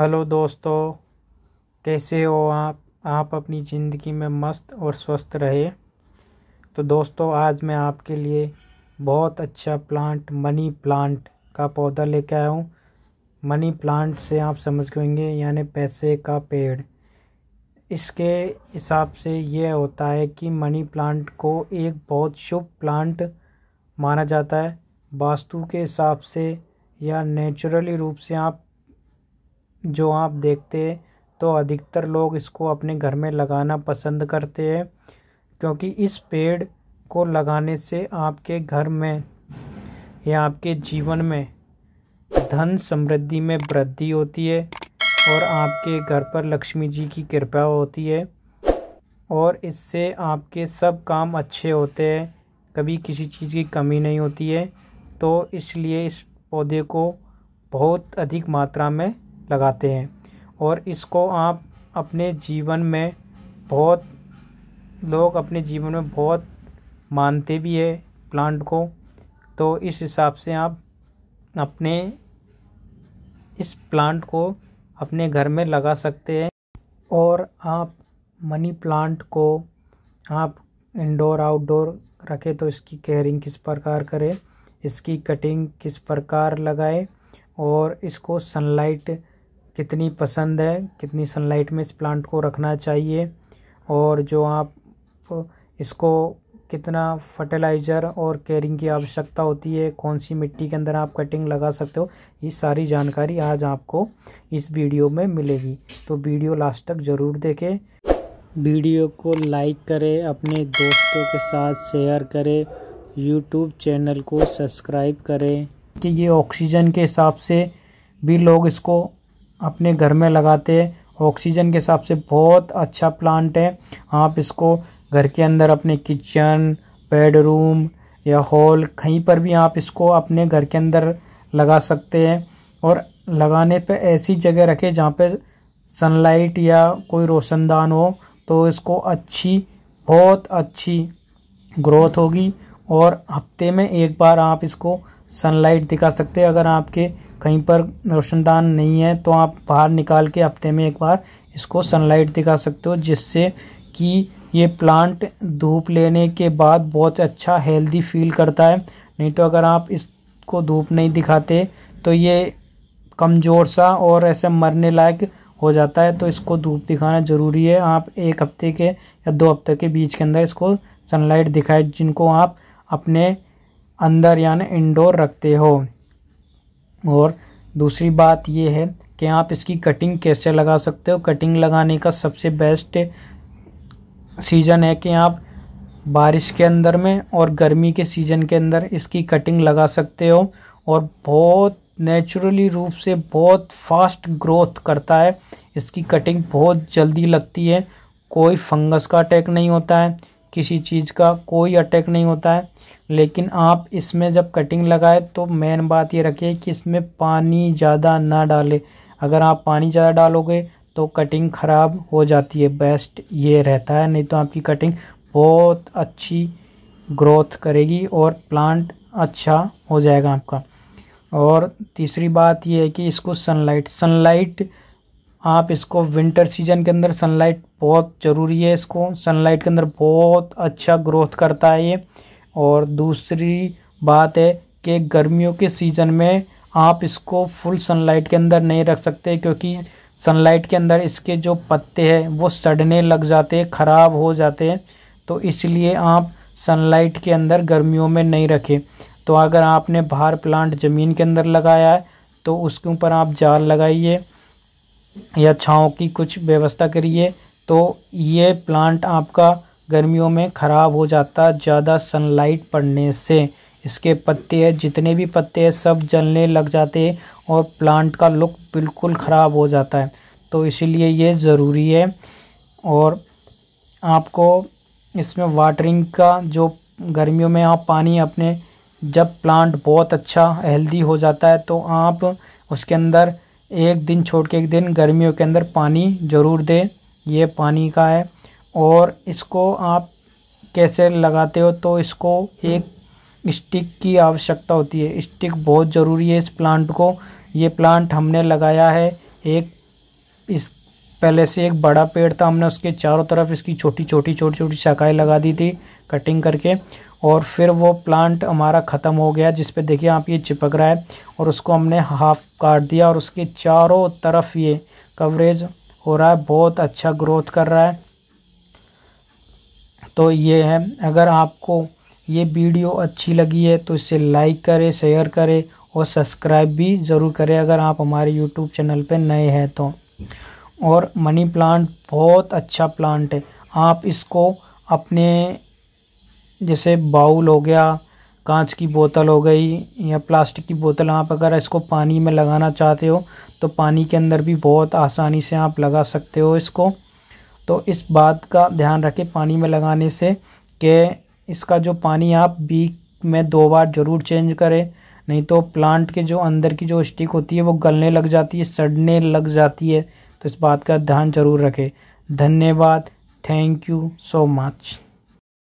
hello दोस्तों कैसे हो आप आप अपनी ज़िंदगी में मस्त और स्वस्थ रहे तो दोस्तों आज मैं आपके लिए बहुत अच्छा प्लांट मनी प्लांट का पौधा कर आया हूँ मनी प्लांट से आप समझ गएंगे यानी पैसे का पेड़ इसके हिसाब से यह होता है कि मनी प्लांट को एक बहुत शुभ प्लांट माना जाता है वास्तु के हिसाब से या नेचुरली रूप से आप जो आप देखते हैं तो अधिकतर लोग इसको अपने घर में लगाना पसंद करते हैं क्योंकि इस पेड़ को लगाने से आपके घर में या आपके जीवन में धन समृद्धि में वृद्धि होती है और आपके घर पर लक्ष्मी जी की कृपा होती है और इससे आपके सब काम अच्छे होते हैं कभी किसी चीज़ की कमी नहीं होती है तो इसलिए इस पौधे को बहुत अधिक मात्रा में लगाते हैं और इसको आप अपने जीवन में बहुत लोग अपने जीवन में बहुत मानते भी है प्लांट को तो इस हिसाब से आप अपने इस प्लांट को अपने घर में लगा सकते हैं और आप मनी प्लांट को आप इंडोर आउटडोर रखें तो इसकी केयरिंग किस प्रकार करें इसकी कटिंग किस प्रकार लगाएं और इसको सनलाइट कितनी पसंद है कितनी सनलाइट में इस प्लांट को रखना चाहिए और जो आप इसको कितना फर्टिलाइज़र और केयरिंग की आवश्यकता होती है कौन सी मिट्टी के अंदर आप कटिंग लगा सकते हो ये सारी जानकारी आज आपको इस वीडियो में मिलेगी तो वीडियो लास्ट तक ज़रूर देखें वीडियो को लाइक करें अपने दोस्तों के साथ शेयर करें यूट्यूब चैनल को सब्सक्राइब करें कि ये ऑक्सीजन के हिसाब से भी लोग इसको अपने घर में लगाते हैं ऑक्सीजन के हिसाब से बहुत अच्छा प्लांट है आप इसको घर के अंदर अपने किचन बेडरूम या हॉल कहीं पर भी आप इसको अपने घर के अंदर लगा सकते हैं और लगाने पे ऐसी जगह रखें जहाँ पे सनलाइट या कोई रोशनदान हो तो इसको अच्छी बहुत अच्छी ग्रोथ होगी और हफ्ते में एक बार आप इसको सनलाइट दिखा सकते हैं अगर आपके कहीं पर रोशनदान नहीं है तो आप बाहर निकाल के हफ्ते में एक बार इसको सनलाइट दिखा सकते हो जिससे कि ये प्लांट धूप लेने के बाद बहुत अच्छा हेल्दी फील करता है नहीं तो अगर आप इसको धूप नहीं दिखाते तो ये कमज़ोर सा और ऐसे मरने लायक हो जाता है तो इसको धूप दिखाना ज़रूरी है आप एक हफ्ते के या दो हफ्ते के बीच के अंदर इसको सनलाइट दिखाए जिनको आप अपने अंदर यानी इंडोर रखते हो और दूसरी बात ये है कि आप इसकी कटिंग कैसे लगा सकते हो कटिंग लगाने का सबसे बेस्ट सीज़न है कि आप बारिश के अंदर में और गर्मी के सीज़न के अंदर इसकी कटिंग लगा सकते हो और बहुत नेचुरली रूप से बहुत फास्ट ग्रोथ करता है इसकी कटिंग बहुत जल्दी लगती है कोई फंगस का अटैक नहीं होता है किसी चीज़ का कोई अटैक नहीं होता है लेकिन आप इसमें जब कटिंग लगाए तो मेन बात ये रखिए कि इसमें पानी ज़्यादा ना डालें अगर आप पानी ज़्यादा डालोगे तो कटिंग ख़राब हो जाती है बेस्ट ये रहता है नहीं तो आपकी कटिंग बहुत अच्छी ग्रोथ करेगी और प्लांट अच्छा हो जाएगा आपका और तीसरी बात यह है कि इसको सनलाइट सनलाइट आप इसको विंटर सीजन के अंदर सनलाइट बहुत ज़रूरी है इसको सनलाइट के अंदर बहुत अच्छा ग्रोथ करता है ये और दूसरी बात है कि गर्मियों के सीज़न में आप इसको फुल सनलाइट के अंदर नहीं रख सकते क्योंकि सनलाइट के अंदर इसके जो पत्ते हैं वो सड़ने लग जाते हैं ख़राब हो जाते हैं तो इसलिए आप सनलाइट के अंदर गर्मियों में नहीं रखें तो अगर आपने बाहर प्लांट ज़मीन के अंदर लगाया है तो उसके ऊपर आप जाल लगाइए या छाँव की कुछ व्यवस्था करिए तो ये प्लांट आपका गर्मियों में ख़राब हो जाता ज़्यादा सनलाइट पड़ने से इसके पत्ते हैं जितने भी पत्ते हैं सब जलने लग जाते हैं और प्लांट का लुक बिल्कुल ख़राब हो जाता है तो इसीलिए ये ज़रूरी है और आपको इसमें वाटरिंग का जो गर्मियों में आप पानी अपने जब प्लांट बहुत अच्छा हेल्दी हो जाता है तो आप उसके अंदर एक दिन छोड़ के एक दिन गर्मियों के अंदर पानी ज़रूर दें ये पानी का है और इसको आप कैसे लगाते हो तो इसको एक स्टिक की आवश्यकता होती है स्टिक बहुत ज़रूरी है इस प्लांट को ये प्लांट हमने लगाया है एक इस पहले से एक बड़ा पेड़ था हमने उसके चारों तरफ इसकी छोटी छोटी छोटी छोटी शाखाएं लगा दी थी कटिंग करके और फिर वो प्लांट हमारा ख़त्म हो गया जिस पे देखिए आप ये चिपक रहा है और उसको हमने हाफ काट दिया और उसके चारों तरफ ये कवरेज हो रहा है बहुत अच्छा ग्रोथ कर रहा है तो ये है अगर आपको ये वीडियो अच्छी लगी है तो इसे लाइक करें शेयर करें और सब्सक्राइब भी ज़रूर करें अगर आप हमारे यूट्यूब चैनल पर नए हैं तो और मनी प्लांट बहुत अच्छा प्लांट है आप इसको अपने जैसे बाउल हो गया कांच की बोतल हो गई या प्लास्टिक की बोतल आप अगर इसको पानी में लगाना चाहते हो तो पानी के अंदर भी बहुत आसानी से आप लगा सकते हो इसको तो इस बात का ध्यान रखें पानी में लगाने से कि इसका जो पानी आप बीक में दो बार ज़रूर चेंज करें नहीं तो प्लांट के जो अंदर की जो स्टिक होती है वो गलने लग जाती है सड़ने लग जाती है तो इस बात का ध्यान ज़रूर रखें धन्यवाद थैंक यू सो मच